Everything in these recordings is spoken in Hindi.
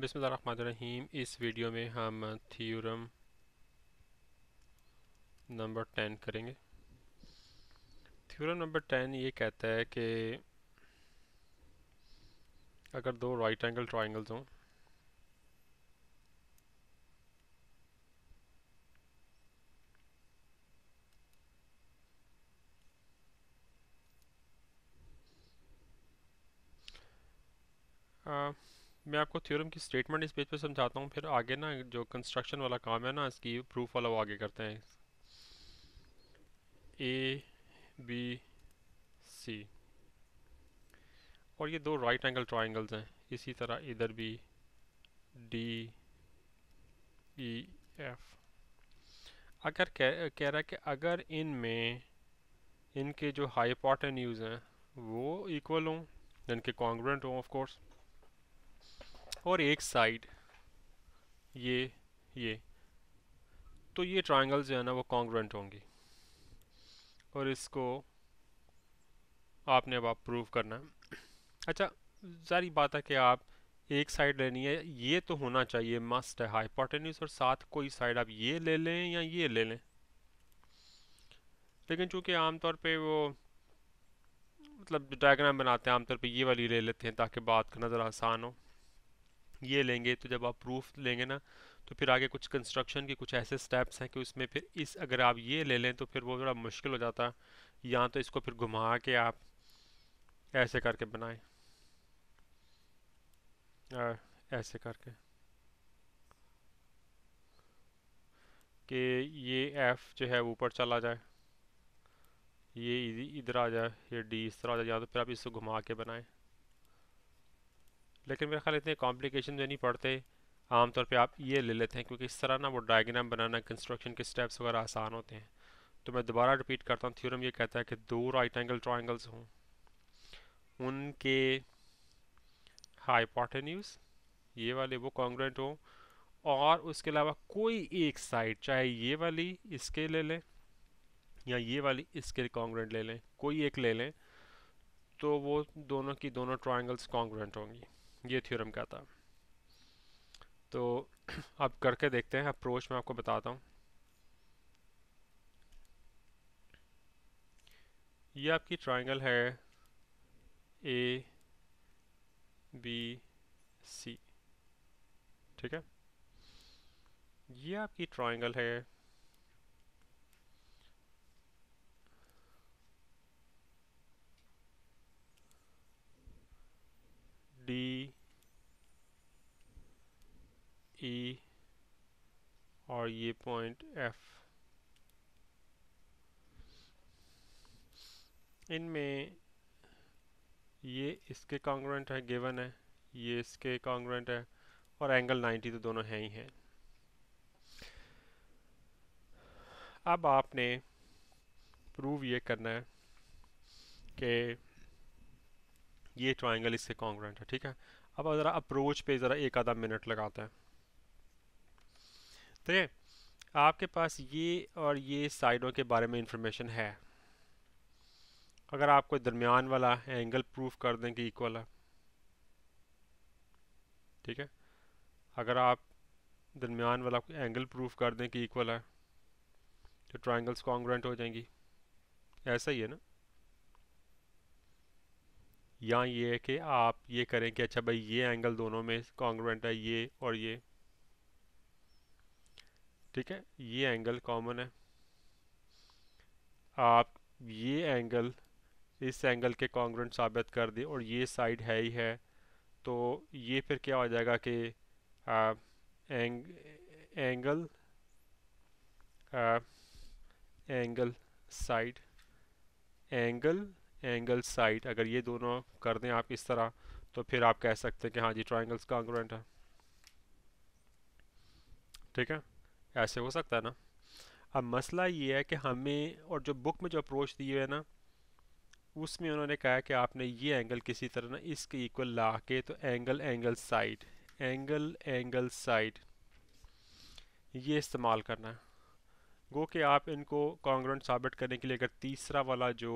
बिसमीम इस वीडियो में हम थ्योरम नंबर टेन करेंगे थ्योरम नंबर टेन ये कहता है कि अगर दो राइट एंगल ट्राइंगल्स हों Uh, मैं आपको थ्योरम की स्टेटमेंट इस पेज पे समझाता हूँ फिर आगे ना जो कंस्ट्रक्शन वाला काम है ना इसकी प्रूफ वाला वो आगे करते हैं ए बी सी और ये दो राइट एंगल ट्राइंगल्स हैं इसी तरह इधर भी डी ई एफ अगर कह कह रहा है कि अगर इन में इनके जो हाई यूज़ हैं वो इक्वल हों इनके कॉन्ग्रेंट हों ऑफ कोर्स और एक साइड ये ये तो ये ट्राइंगल जो है ना वो कॉन्ग्रेंट होंगी और इसको आपने अब आप प्रूव करना है अच्छा सारी बात है कि आप एक साइड लेनी है ये तो होना चाहिए मस्ट है हाइपोटेन्यूज और साथ कोई साइड आप ये ले लें या ये ले लें लेकिन चूंकि आमतौर पे वो मतलब डायग्राम बनाते हैं आमतौर पे ये वाली ले लेते हैं ताकि बात का नज़र आसान हो ये लेंगे तो जब आप प्रूफ लेंगे ना तो फिर आगे कुछ कंस्ट्रक्शन के कुछ ऐसे स्टेप्स हैं कि उसमें फिर इस अगर आप ये ले लें तो फिर वो थोड़ा मुश्किल हो जाता है या तो इसको फिर घुमा के आप ऐसे करके बनाएं ऐसे करके कि ये एफ़ जो है ऊपर चला जाए ये इधर आ जाए ये डी इस तरह आ जाए या तो फिर आप इसको घुमा के बनाएं लेकिन मेरे ख्याल इतने कॉम्प्लिकेशन जो नहीं पड़ते आमतौर पे आप ये ले लेते हैं क्योंकि इस तरह ना वो डायग्राम बनाना कंस्ट्रक्शन के स्टेप्स वगैरह आसान होते हैं तो मैं दोबारा रिपीट करता हूँ थ्योरम ये कहता है कि दो राइट एंगल ट्राइंगल्स हों उनके हाइपोटेन्यूज ये वाले वो कॉन्ग्रेंट हों और उसके अलावा कोई एक साइड चाहे ये वाली इसके ले लें या ये वाली इसके कॉन्ग्रेंट ले लें कोई एक ले लें तो वो दोनों की दोनों ट्राइंगल्स कॉन्ग्रेंट होंगी ये थ्योरम कहता तो आप करके देखते हैं अप्रोच मैं आपको बताता हूँ ये आपकी ट्रायंगल है ए बी सी ठीक है ये आपकी ट्रायंगल है डी ई e और ये पॉइंट एफ इनमें ये इसके कॉन्ग्रेंट है गिवन है ये इसके कॉन्ग्रेंट है और एंगल 90 तो दोनों हैं ही हैं अब आपने प्रूव ये करना है कि ये ट्रायंगल इससे कॉन्ग्रेंट है ठीक है अब ज़रा अप्रोच पे ज़रा एक आधा मिनट लगाते हैं ठीक तो है आपके पास ये और ये साइडों के बारे में इंफॉर्मेशन है अगर आपको दरमियान वाला एंगल प्रूफ कर दें कि इक्वल है ठीक है अगर आप दरमियान वाला एंगल प्रूफ कर दें कि इक्वल है तो ट्राइंगल्स कॉन्ग्रेंट हो जाएंगी ऐसा ही है ना या ये है कि आप ये करें कि अच्छा भाई ये एंगल दोनों में कॉन्ग्रेंट है ये और ये ठीक है ये एंगल कॉमन है आप ये एंगल इस एंगल के कॉन्ग्रेंट साबित कर दें और ये साइड है ही है तो ये फिर क्या हो जाएगा कि एंग, angle uh, angle side angle angle side अगर ये दोनों कर दें आप इस तरह तो फिर आप कह सकते हैं कि हाँ जी ट्राइंगल्स कॉन्ग्रेंट है ठीक है ऐसे हो सकता है ना अब मसला ये है कि हमें और जो बुक में जो अप्रोच दी है ना उसमें उन्होंने कहा कि आपने ये एंगल किसी तरह ना इसके इक्वल ला के तो angle angle side angle angle side ये इस्तेमाल करना है गो कि आप इनको कॉन्ग्रेंट साबित करने के लिए अगर तीसरा वाला जो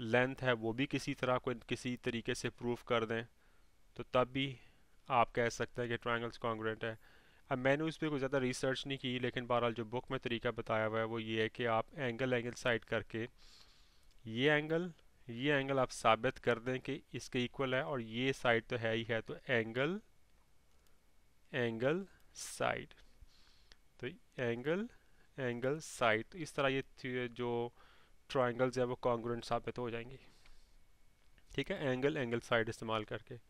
लेंथ है वो भी किसी तरह को किसी तरीके से प्रूफ कर दें तो तब भी आप कह सकते हैं कि ट्रायंगल्स कॉन्ग्रेंट है अब मैंने उस पर कोई ज़्यादा रिसर्च नहीं की लेकिन बहरहाल जो बुक में तरीका बताया हुआ है वो ये है कि आप एंगल एंगल साइड करके ये एंगल ये एंगल आप साबित कर दें कि इसके इक्वल है और ये साइड तो है ही है तो एंगल एंगल साइड तो एंगल एंगल साइड तो इस तरह ये जो ट्राइंगल्स हैं वो कॉन्ग्रेंट साबित हो जाएंगे ठीक है एंगल एंगल साइड इस्तेमाल करके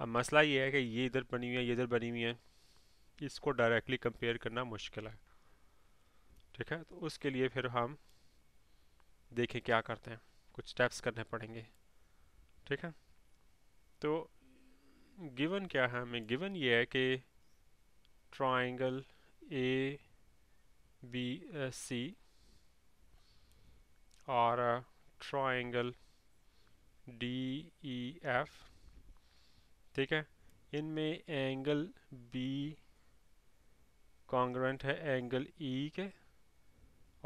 अब मसला ये है कि ये इधर बनी हुई है ये इधर बनी हुई है इसको डायरेक्टली कंपेयर करना मुश्किल है ठीक है तो उसके लिए फिर हम देखें क्या करते हैं कुछ स्टेप्स करने पड़ेंगे ठीक है तो गिवन क्या है हमें गिवन ये है कि ट्राइंगल ए बी सी और ट्राइंगल डी ई एफ ठीक है इनमें एंगल बी कॉन्ग्रेंट है एंगल ई e के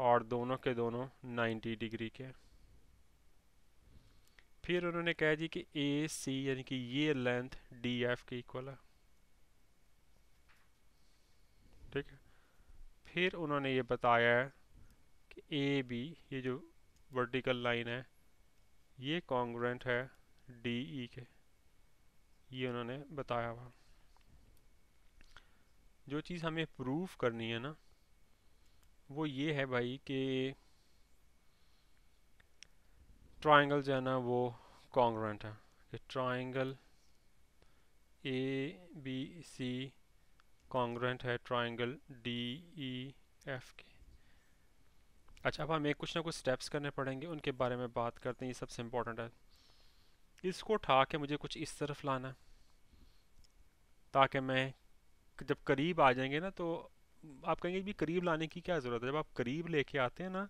और दोनों के दोनों 90 डिग्री के फिर उन्होंने कहा जी कि ए सी यानी कि ये लेंथ डी एफ के इक्वल है ठीक है फिर उन्होंने ये बताया है कि ए बी ये जो वर्टिकल लाइन है ये कॉन्ग्रेंट है डी ई e के ये उन्होंने बताया हुआ जो चीज़ हमें प्रूव करनी है ना वो ये है भाई कि ट्राइंगल जो है ना वो कॉन्ग्रेंट है कि triangle A B C congruent है ट्राइंगल डी ई एफ के अच्छा अब हमें कुछ ना कुछ स्टेप्स करने पड़ेंगे उनके बारे में बात करते हैं ये सबसे इम्पोर्टेंट है इसको उठा के मुझे कुछ इस तरफ लाना ताकि मैं जब करीब आ जाएंगे ना तो आप कहेंगे भी करीब लाने की क्या ज़रूरत है जब आप करीब लेके आते हैं ना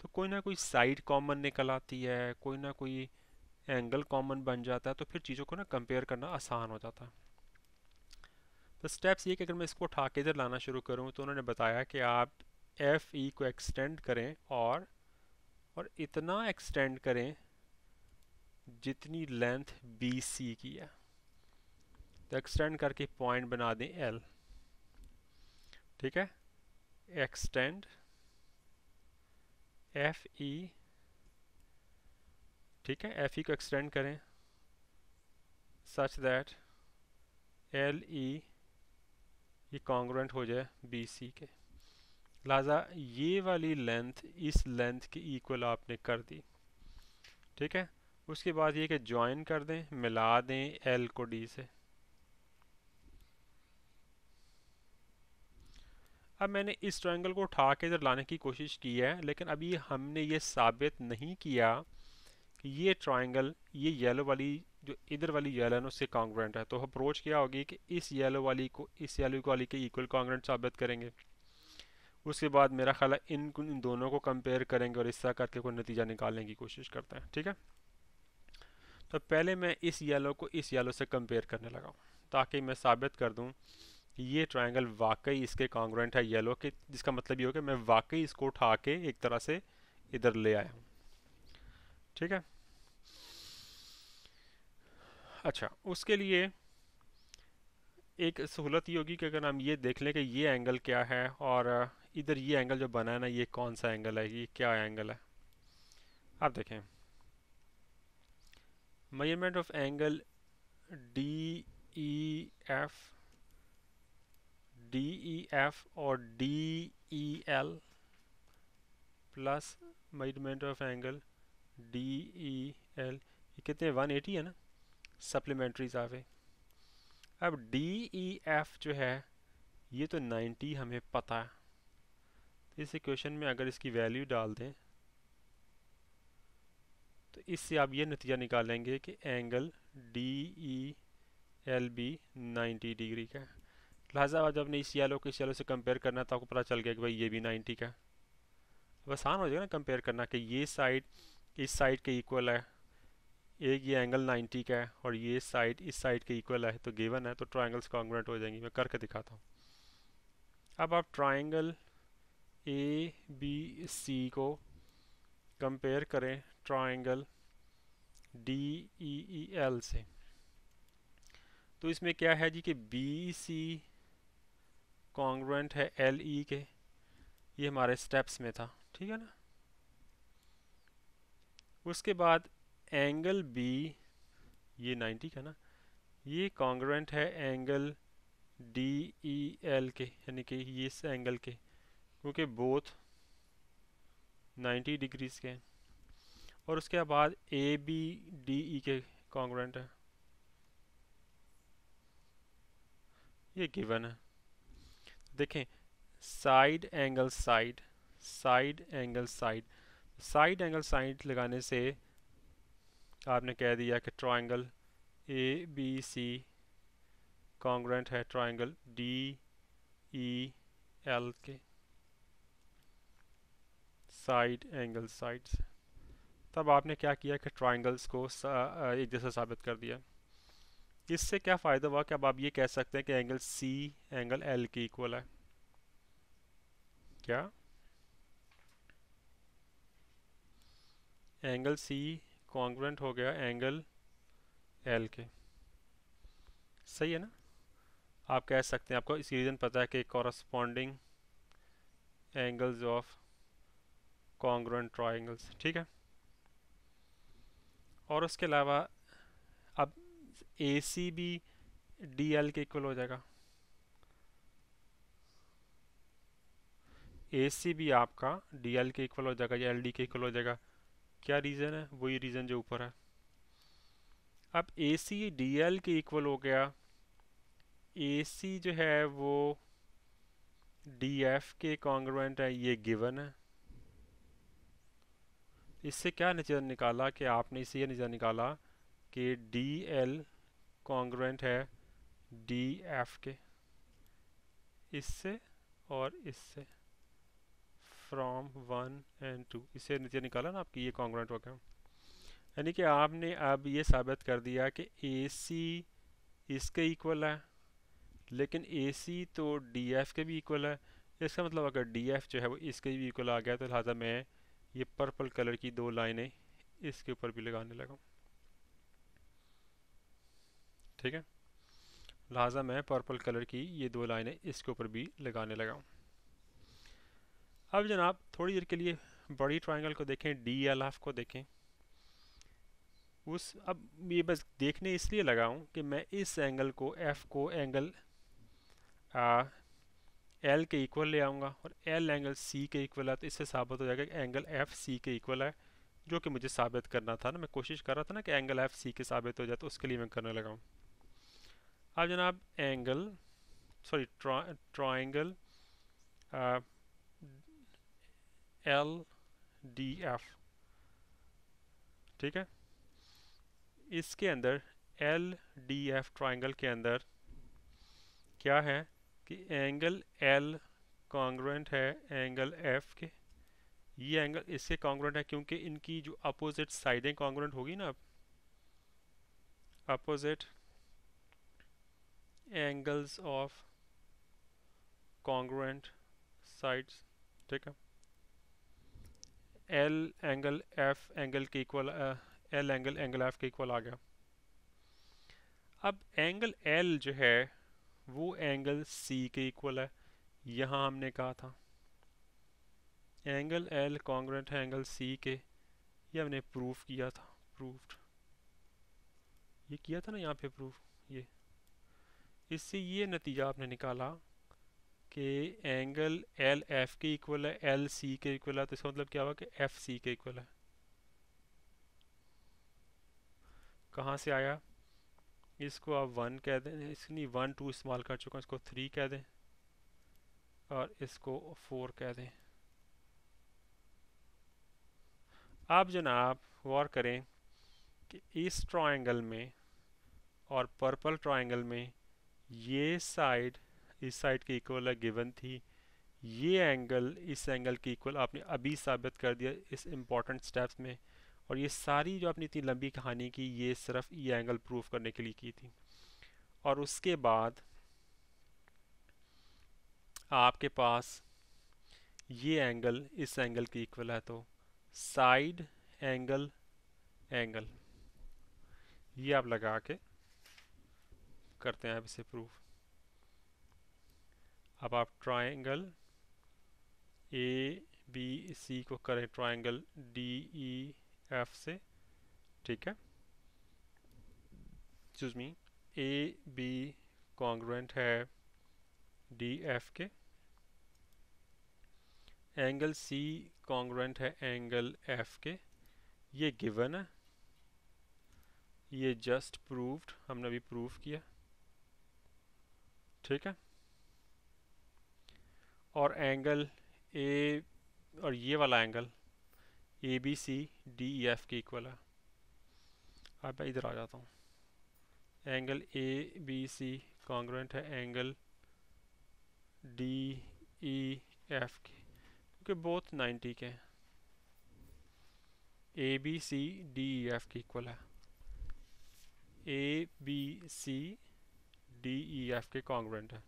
तो कोई ना कोई साइड कॉमन निकल आती है कोई ना कोई एंगल कॉमन बन जाता है तो फिर चीज़ों को ना कंपेयर करना आसान हो जाता है तो स्टेप्स ये कि अगर मैं इसको उठा के इधर लाना शुरू करूँ तो उन्होंने बताया कि आप एफ ई e को एक्सटेंड करें और और इतना एक्सटेंड करें जितनी लेंथ बी सी की है तो एक्सटेंड करके पॉइंट बना दें एल ठीक है एक्सटेंड एफ ई ठीक है एफ ई e को एक्सटेंड करें सच दैट एल ई ये कॉन्ग्रेंट हो जाए बी सी के लिहाजा ये वाली लेंथ इस लेंथ के इक्वल आपने कर दी ठीक है उसके बाद ये कि ज्वाइन कर दें मिला दें एल को डी से अब मैंने इस ट्रायंगल को उठा के इधर लाने की कोशिश की है लेकिन अभी हमने ये साबित नहीं किया कि ये ट्रायंगल ये येलो वाली जो इधर वाली येलो है उससे कॉन्ग्रेंट है तो अप्रोच क्या होगी कि इस येलो वाली को इस येलो वाली के इक्वल कॉन्ग्रेंट साबित करेंगे उसके बाद मेरा ख्याल है इन दोनों को कंपेयर करेंगे और इस तरह करके कोई नतीजा निकालने की कोशिश करते हैं ठीक है तो पहले मैं इस येलो को इस येलो से कंपेयर करने लगाऊँ ताकि मैं साबित कर दूँ ये ट्रायंगल वाकई इसके कॉन्ग्रेंट है येलो के जिसका मतलब ये हो कि मैं वाकई इसको उठा के एक तरह से इधर ले आया हूँ ठीक है अच्छा उसके लिए एक सहूलत ये होगी कि अगर हम ये देख लें कि ये एंगल क्या है और इधर ये एंगल जो बना है ना ये कौन सा एंगल है ये क्या एंगल है आप देखें measurement of angle D E F D E F और D E L plus measurement of angle D E L ये कितने एटी है ना सप्लीमेंट्रीज आवे अब डी ई एफ जो है ये तो नाइन्टी हमें पता है तो इस इक्वेशन में अगर इसकी वैल्यू डाल दें तो इससे आप ये नतीजा निकालेंगे कि angle D E L be ninety degree का है लिहाजा जब ने इस येलो को इस येलो से कंपेयर करना तो आपको पता चल गया कि भाई ये भी नाइन्टी का अब आसान हो जाएगा ना कंपेयर करना कि ये साइड इस साइड के इक्वल है एक ये एंगल 90 का है और ये साइड इस साइड के इक्वल है तो गिवन है तो ट्राइंगल्स कॉन्ग्रेंट हो जाएंगी मैं करके दिखाता हूँ अब आप ट्राइंगल ए बी सी को कंपेयर करें triangle D E E L से तो इसमें क्या है जी कि बी सी कॉन्ग्रेंट है एल ई e के ये हमारे स्टेप्स में था ठीक है ना उसके बाद एंगल बी ये 90 का ना ये कॉन्ग्रेंट है एंगल डी ई एल के यानी कि ये इस एंगल के क्योंकि बोथ 90 डिग्रीज के हैं और उसके बाद ए बी डी ई के कॉन्ग्रेंट है ये गिवन है देखें side angle side side angle side side angle side लगाने से आपने कह दिया कि triangle A B C congruent है ट्राइंगल डी ई एल के साइड एंगल साइड्स तब आपने क्या किया कि ट्राइंगल्स को एक जैसा साबित कर दिया इससे क्या फ़ायदा हुआ कि अब आप ये कह सकते हैं कि एंगल सी एंगल एल के इक्वल है क्या एंगल सी कॉन्ग्रेंट हो गया एंगल एल के सही है ना आप कह सकते हैं आपको इसी रीज़न पता है कि corresponding angles of congruent triangles ठीक है और उसके अलावा A C B D L के इक्वल हो जाएगा ए सी बी आपका डी एल के इक्वल हो जाएगा या एल डी के इक्वल हो जाएगा क्या रीज़न है वही रीज़न जो ऊपर है अब ए सी डी एल के इक्वल हो गया ए सी जो है वो डी एफ के कॉन्ग्रुएंट है ये गिवन है इससे क्या नतीजा निकाला कि आपने इसे ये नतीजा निकाला कि डी एल कॉन्ग्रेंट है डी एफ के इससे और इससे फ्रॉम वन एंड टू इसे नीचे निकाला ना आपकी ये कॉन्ग्रेंट हो गया यानी कि आपने अब ये साबित कर दिया कि ए सी इसके इक्वल है लेकिन ए सी तो डी एफ के भी इक्वल है इसका मतलब अगर डी एफ जो है वो इसके भी इक्वल आ गया तो लिहाजा मैं ये पर्पल कलर की दो लाइनें इसके ऊपर भी लगाने लगा ठीक है लिहाजा मैं पर्पल कलर की ये दो लाइनें इसके ऊपर भी लगाने लगा हूँ अब जनाब थोड़ी देर के लिए बड़ी ट्राइंगल को देखें डी एल एफ को देखें उस अब ये बस देखने इसलिए लगा हूँ कि मैं इस एंगल को एफ को एंगल आ, एल के इक्वल ले आऊँगा और एल एंगल सी के इक्वल है तो इससे साबित हो जाएगा कि एंगल एफ सी के इक्वल है जो कि मुझे साबित करना था ना मैं कोशिश कर रहा था ना कि एंगल एफ सी के साबित हो जाए तो उसके लिए मैं करने लगा हूँ अब जनाब angle sorry triangle L D F ठीक है इसके अंदर एल डी एफ ट्राइंगल के अंदर क्या है कि एंगल एल कॉन्ग्रेंट है एंगल एफ के ये एंगल इससे कॉन्ग्रेंट है क्योंकि इनकी जो अपोजिट साइडें कॉन्ग्रेंट होगी ना opposite angles of congruent sides ठीक है एल एंगल एफ एंगल के equal L angle angle F के इक्वल आ गया अब एंगल एल जो है वो एंगल सी के इक्वल है यहाँ हमने कहा था एंगल एल कॉन्ग्रेंट है एंगल सी के ये हमने प्रूफ किया था प्रूफ ये किया था ना यहाँ पे प्रूफ ये इससे ये नतीजा आपने निकाला कि एंगल एल एफ के इक्वल है एल सी के इक्वल है तो इसका मतलब क्या हुआ कि एफ सी के इक्वल है कहाँ से आया इसको आप वन कह दें इसको नहीं वन टू इस्तेमाल कर चुका इसको थ्री कह दें और इसको फोर कह दें आप जनाब गौर करें कि इस ट्रायंगल में और पर्पल ट्रायंगल में ये साइड इस साइड के इक्वल है गिवन थी ये एंगल इस एंगल के इक्वल आपने अभी साबित कर दिया इस इम्पॉर्टेंट स्टेप्स में और ये सारी जो आपने इतनी लंबी कहानी की ये सिर्फ ये एंगल प्रूफ करने के लिए की थी और उसके बाद आपके पास ये एंगल इस एंगल के इक्वल है तो साइड एंगल एंगल ये आप लगा के करते हैं आप इसे प्रूफ अब आप ट्राइंगल ए बी सी को करें ट्राइंगल डी ई एफ से ठीक है चूज मी ए बी कॉन्ग्रेंट है डी एफ के एंगल सी कॉन्ग्रेंट है एंगल एफ के ये गिवन है ये जस्ट प्रूव्ड हमने अभी प्रूफ किया ठीक है और एंगल ए और ये वाला angle A B C D E F के इक्वल है अब मैं इधर आ जाता हूँ angle A B C congruent है एंगल डी ई एफ के क्योंकि बोथ 90 के हैं A B C D E F के इक्वल है A B C D E F के कॉन्ग्रेंट है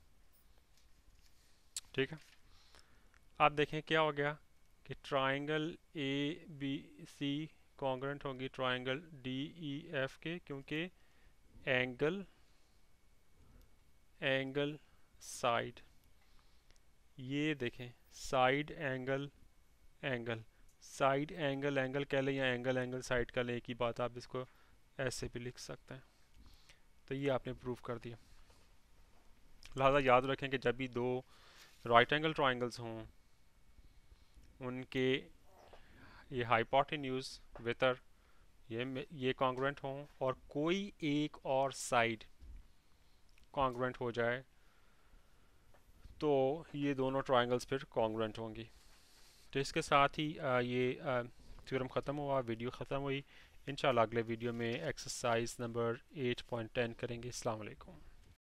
ठीक है आप देखें क्या हो गया कि triangle A B C congruent होगी ट्राइंगल डी ई एफ के क्योंकि एंगल एंगल साइड ये देखें side angle angle side angle angle कह लें या एंगल एंगल साइड कह लें एक ही बात आप इसको ऐसे भी लिख सकते हैं तो ये आपने प्रूव कर दिया लिहाजा याद रखें कि जब भी दो राइट एंगल ट्राइंगल्स हों उनके ये हाइपोटेन्यूज वितर ये ये कॉन्ग्रेंट हों और कोई एक और साइड कॉन्ग्रेंट हो जाए तो ये दोनों ट्राइंगल्स फिर कॉन्ग्रेंट होंगी तो इसके साथ ही आ, ये थ्योरम ख़त्म हुआ वीडियो ख़त्म हुई इन अगले वीडियो में एक्सरसाइज नंबर 8.10 करेंगे अलैक्म